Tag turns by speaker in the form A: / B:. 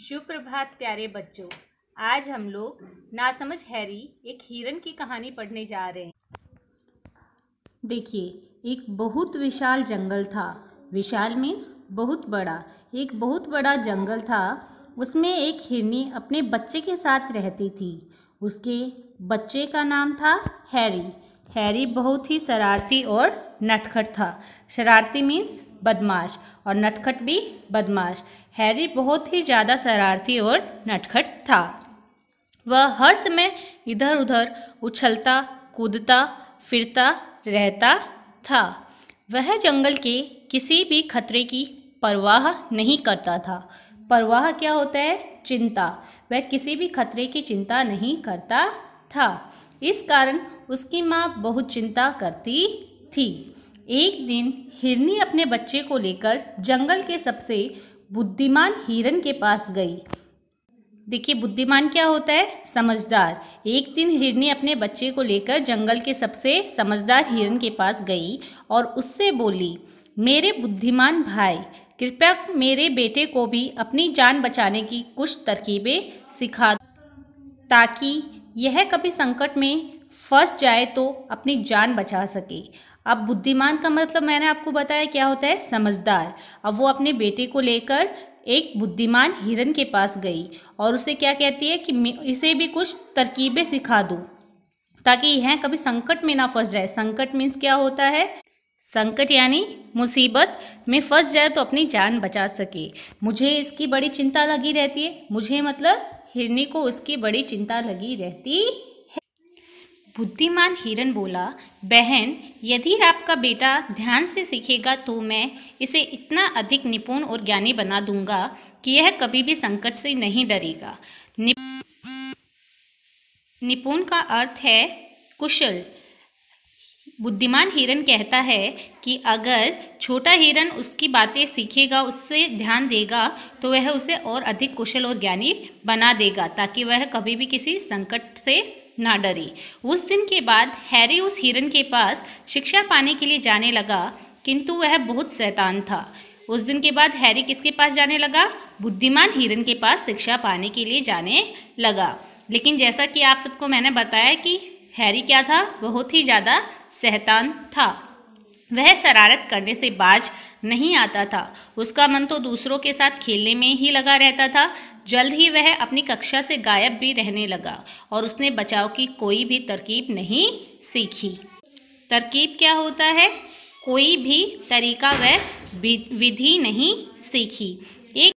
A: सुप्रभात प्यारे बच्चों आज हम लोग नासमझ हैरी एक हिरन की कहानी पढ़ने जा रहे हैं देखिए एक बहुत विशाल जंगल था विशाल मीन्स बहुत बड़ा एक बहुत बड़ा जंगल था उसमें एक हिरनी अपने बच्चे के साथ रहती थी उसके बच्चे का नाम था हैरी हैरी बहुत ही शरारती और नटखट था शरारती मीन्स बदमाश और नटखट भी बदमाश हैरी बहुत ही ज़्यादा शरारती और नटखट था वह हर समय इधर उधर उछलता कूदता फिरता रहता था वह जंगल के किसी भी खतरे की परवाह नहीं करता था परवाह क्या होता है चिंता वह किसी भी खतरे की चिंता नहीं करता था इस कारण उसकी माँ बहुत चिंता करती थी एक दिन हिरनी अपने बच्चे को लेकर जंगल के सबसे बुद्धिमान हिरन के पास गई देखिए बुद्धिमान क्या होता है समझदार एक दिन हिरनी अपने बच्चे को लेकर जंगल के सबसे समझदार हिरन के पास गई और उससे बोली मेरे बुद्धिमान भाई कृपया मेरे बेटे को भी अपनी जान बचाने की कुछ तरकीबें सिखा ताकि यह कभी संकट में फंस जाए तो अपनी जान बचा सके अब बुद्धिमान का मतलब मैंने आपको बताया क्या होता है समझदार अब वो अपने बेटे को लेकर एक बुद्धिमान हिरन के पास गई और उसे क्या कहती है कि इसे भी कुछ तरकीबें सिखा दूँ ताकि यह कभी संकट में ना फंस जाए संकट मीन्स क्या होता है संकट यानी मुसीबत में फंस जाए तो अपनी जान बचा सके मुझे इसकी बड़ी चिंता लगी रहती है मुझे मतलब हिरनी को उसकी बड़ी चिंता लगी रहती बुद्धिमान हिरण बोला बहन यदि आपका बेटा ध्यान से सीखेगा तो मैं इसे इतना अधिक निपुण और ज्ञानी बना दूंगा कि यह कभी भी संकट से नहीं डरेगा निपुण का अर्थ है कुशल बुद्धिमान हिरण कहता है कि अगर छोटा हिरण उसकी बातें सीखेगा उससे ध्यान देगा तो वह उसे और अधिक कुशल और ज्ञानी बना देगा ताकि वह कभी भी किसी संकट से ना डरे उस दिन के बाद हैरी उस हिरण के पास शिक्षा पाने के लिए जाने लगा किंतु वह बहुत शैतान था उस दिन के बाद हैरी किसके पास जाने लगा बुद्धिमान हिरण के पास शिक्षा पाने के लिए जाने लगा लेकिन जैसा कि आप सबको मैंने बताया कि हैरी क्या था बहुत ही ज़्यादा सहतान था वह शरारत करने से बाज नहीं आता था उसका मन तो दूसरों के साथ खेलने में ही लगा रहता था जल्द ही वह अपनी कक्षा से गायब भी रहने लगा और उसने बचाव की कोई भी तरकीब नहीं सीखी तरकीब क्या होता है कोई भी तरीका वह विधि नहीं सीखी एक